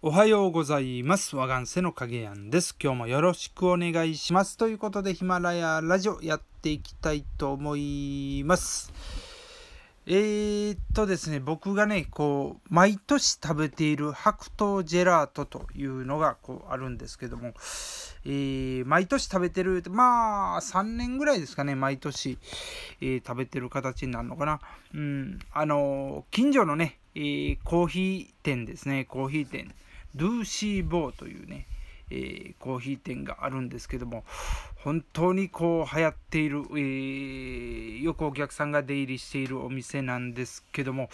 おはようございます。和がんせのかげやんです。今日もよろしくお願いします。ということで、ヒマラヤラジオやっていきたいと思います。えー、っとですね、僕がね、こう、毎年食べている白桃ジェラートというのが、こう、あるんですけども、えー、毎年食べてる、まあ、3年ぐらいですかね、毎年、えー、食べてる形になるのかな。うん、あの近所のね、えコーヒー店ですね、コーヒー店。ドゥーシーボーというね、えー、コーヒー店があるんですけども本当にこう流行っている、えー、よくお客さんが出入りしているお店なんですけども、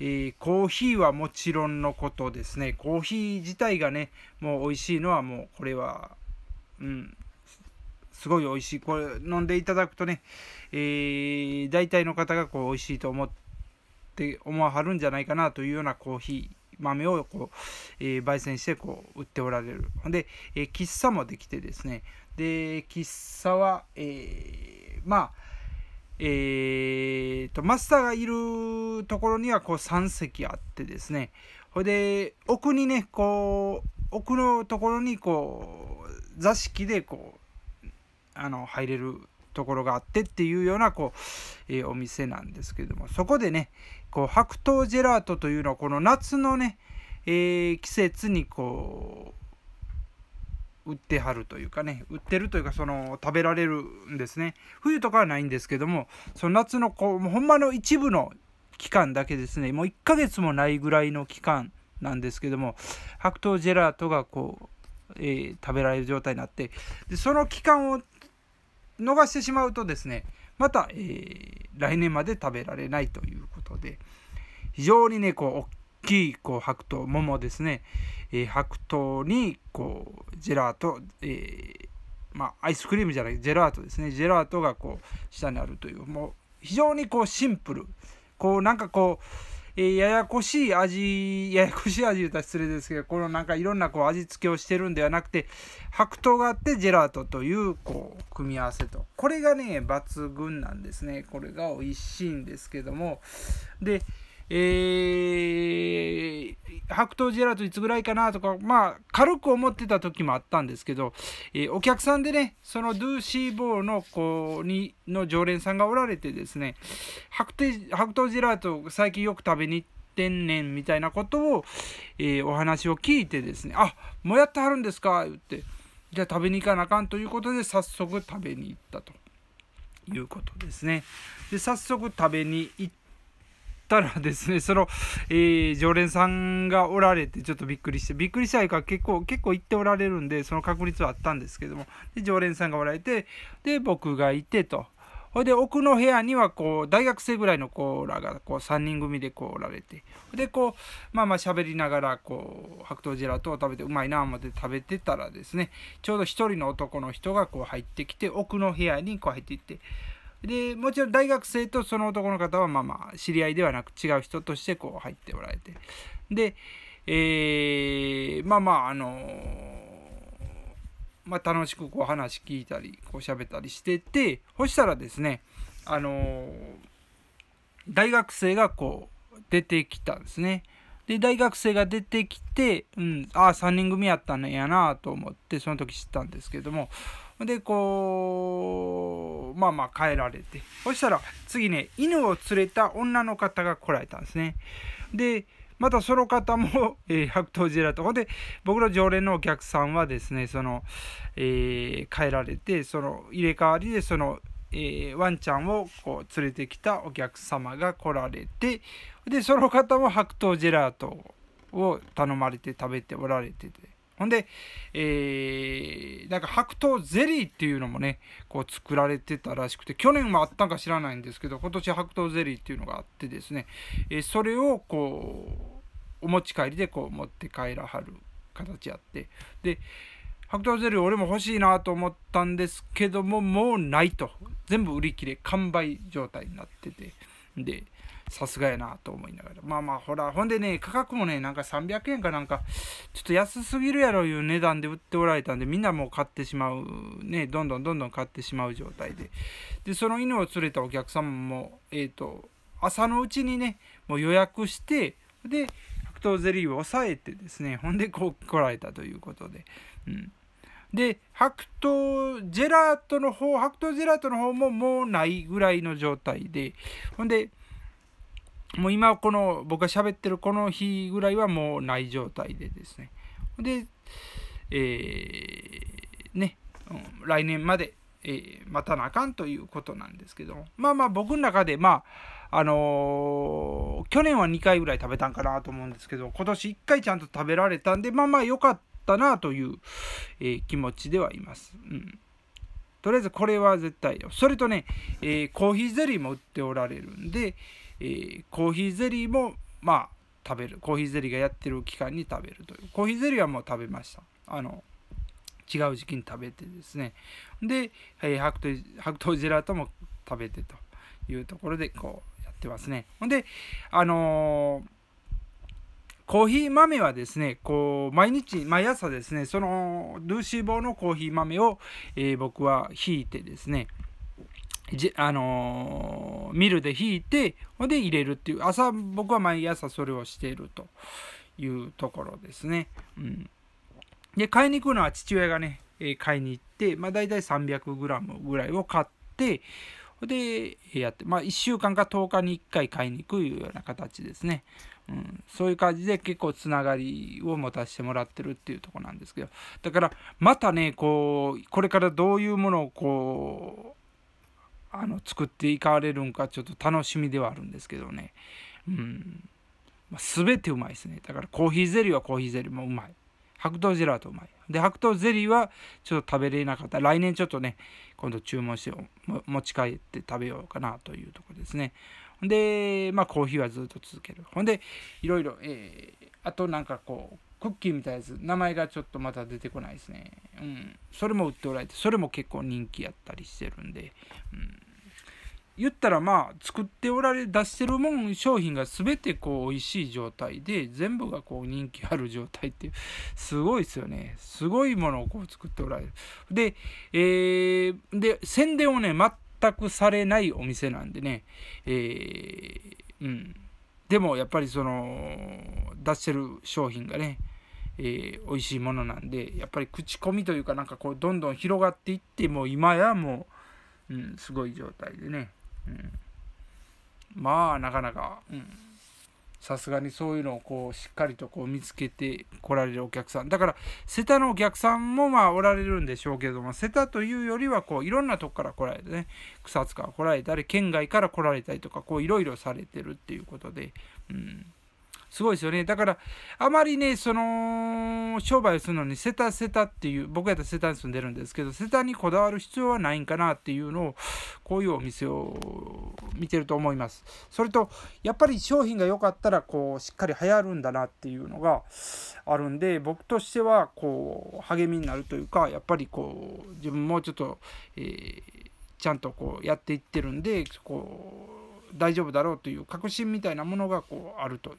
えー、コーヒーはもちろんのことですねコーヒー自体がねもう美味しいのはもうこれはうんすごい美味しいこれ飲んでいただくとね、えー、大体の方がこう美味しいと思って思わはるんじゃないかなというようなコーヒー豆をこう、えー、焙煎してこう売っておられるで、えー、喫茶もできてですねで喫茶は、えー、まあえーと、マスターがいるところにはこう3席あってですねほいで奥にねこう奥のところにこう座敷でこうあの入れるところがあってっていうようなこう、えー、お店なんですけどもそこでねこう白桃ジェラートというのはこの夏のね、えー、季節にこう売ってはるというかね売ってるというかその食べられるんですね冬とかはないんですけどもその夏のこうほんまの一部の期間だけですねもう1ヶ月もないぐらいの期間なんですけども白桃ジェラートがこう、えー、食べられる状態になってでその期間を逃してしまうとですねまた、えー、来年まで食べられないということで非常にねこう大きいこう白桃桃ですね、えー、白桃にこうジェラート、えー、まあ、アイスクリームじゃないジェラートですねジェラートがこう下にあるというもう非常にこうシンプルこうなんかこうえー、ややこしい味、ややこしい味言うたら失礼ですけど、このなんかいろんなこう味付けをしてるんではなくて、白桃があってジェラートというこう組み合わせと。これがね、抜群なんですね。これが美味しいんですけども。で、えー、白桃ジェラートいつぐらいかなとか、まあ、軽く思ってた時もあったんですけど、えー、お客さんでね、そのドゥーシーボーの子に、の常連さんがおられてですね、白桃ジェラート最近よく食べに行ってんねんみたいなことを、えー、お話を聞いてですね、あ、もうやってはるんですかって、じゃあ食べに行かなあかんということで、早速食べに行ったと。いうことですねで早速食べに行っったらですね、その、えー、常連さんがおられて、ちょっとびっくりして、びっくりしたいから結構、結構行っておられるんで、その確率はあったんですけども、で、常連さんがおられて、で、僕がいてと。ほいで、奥の部屋には、こう、大学生ぐらいの子らが、こう、3人組でこう、おられて、で、こう、まあまあ喋りながら、こう、白桃ジェラートを食べて、うまいな、思って食べてたらですね、ちょうど1人の男の人が、こう、入ってきて、奥の部屋に、こう、入っていって、でもちろん大学生とその男の方はまあまあ知り合いではなく違う人としてこう入っておられてで、えー、まあまああのー、まあ、楽しくこう話聞いたりこう喋ったりしててそしたらですねあのー、大学生がこう出てきたんですね。で大学生が出てきて、うん、ああ3人組やったんやなと思ってその時知ったんですけどもでこうまあまあ帰られてそしたら次ね犬を連れた女の方が来られたんですねでまたその方も、えー、白桃ジェラートほんで僕の常連のお客さんはですねその、えー、帰られてその入れ替わりでそのえー、ワンちゃんをこう連れてきたお客様が来られてでその方も白桃ジェラートを頼まれて食べておられてほんで、えー、なんか白桃ゼリーっていうのもね、こう作られてたらしくて、去年はあったんか知らないんですけど、今年白桃ゼリーっていうのがあってですね、えー、それをこう、お持ち帰りでこう持って帰らはる形あって、で、白桃ゼリー俺も欲しいなと思ったんですけども、もうないと。全部売り切れ、完売状態になってて。で、さすがやなと思いながら。まあまあ、ほら、ほんでね、価格もね、なんか300円かなんか、ちょっと安すぎるやろいう値段で売っておられたんで、みんなもう買ってしまう、ね、どんどんどんどん買ってしまう状態で。で、その犬を連れたお客様も、えっ、ー、と、朝のうちにね、もう予約して、で、白桃ゼリーを抑えてですね、ほんで、こう来られたということで。うんで白桃ジェラートの方白桃ジェラートの方ももうないぐらいの状態でほんでもう今この僕が喋ってるこの日ぐらいはもうない状態でですねでえー、ね、うん、来年まで、えー、待たなあかんということなんですけどまあまあ僕の中でまああのー、去年は2回ぐらい食べたんかなと思うんですけど今年1回ちゃんと食べられたんでまあまあ良かったなという、えー、気持ちではいます。うんとりあえずこれは絶対よ。それとね、えー、コーヒーゼリーも売っておられるんで、えー、コーヒーゼリーも、まあ、食べる。コーヒーゼリーがやってる期間に食べるという。コーヒーゼリーはもう食べました。あの、違う時期に食べてですね。で、えー、白桃白桃ジェラートも食べてというところで、こうやってますね。ほんで、あのーコーヒー豆はですね、こう、毎日、毎朝ですね、その、ルーシー棒のコーヒー豆を、えー、僕はひいてですね、じあのー、ミルでひいて、ほんで入れるっていう、朝、僕は毎朝それをしているというところですね。うん。で、買いに行くのは父親がね、え買いに行って、まあ、大体 300g ぐらいを買って、で、やって、まあ、1週間か10日に1回買いに行くいうような形ですね。うん、そういう感じで結構つながりを持たせてもらってるっていうとこなんですけどだからまたねこうこれからどういうものをこうあの作っていかれるんかちょっと楽しみではあるんですけどね、うんまあ、全てうまいですねだからコーヒーゼリーはコーヒーゼリーもうまい白桃ジェラートうまいで白桃ゼリーはちょっと食べれなかった来年ちょっとね今度注文して持ち帰って食べようかなというとこですねで、まあ、コーヒーはずっと続ける。ほんで、いろいろ、えー、あとなんかこう、クッキーみたいなやつ、名前がちょっとまた出てこないですね。うん。それも売っておられて、それも結構人気やったりしてるんで、うん。言ったらまあ、作っておられ、出してるもん、商品が全てこう、美味しい状態で、全部がこう、人気ある状態っていう、すごいですよね。すごいものをこう、作っておられる。で、えー、で、宣伝をね、全全くされないお店なんでね、えー、うん。でもやっぱりその出してる商品がね、えー、美味しいものなんでやっぱり口コミというかなんかこうどんどん広がっていってもう今やもう、うん、すごい状態でね、うん、まあなかなか、うん、さすがにそういうのをこうしっかりとこう見つけてこられるお客さんだから瀬田のお客さんもまあおられるんでしょうけども瀬田というよりはこういろんなとこから来られてね草津から来られたり県外から来られたりとかこういろいろされてるっていうことでうんすごいですよね。だから、あまりね、その、商売をするのに、セタセタっていう、僕やったらセタに住んでるんですけど、セタにこだわる必要はないんかなっていうのを、こういうお店を見てると思います。それと、やっぱり商品が良かったら、こう、しっかり流行るんだなっていうのがあるんで、僕としては、こう、励みになるというか、やっぱりこう、自分もちょっと、えー、ちゃんとこうやっていってるんでこう大丈夫だろうという確信みたいなものがこうあるとい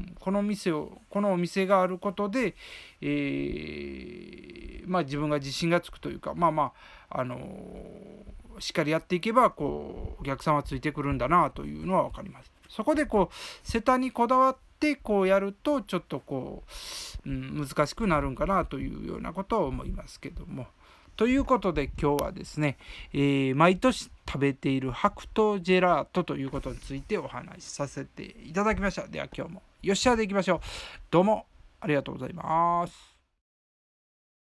うこの店をこのお店があることで、えー、まあ、自分が自信がつくというかまあまあ、あのー、しっかりやっていけばこうお客さんはついてくるんだなというのは分かります。そこでこう瀬田にこだわってこうやるとちょっとこう、うん、難しくなるんかなというようなことを思いますけども。ということで今日はですね、えー、毎年食べている白桃ジェラートということについてお話しさせていただきました。では今日もよっしゃでいきましょう。どうもありがとうございます。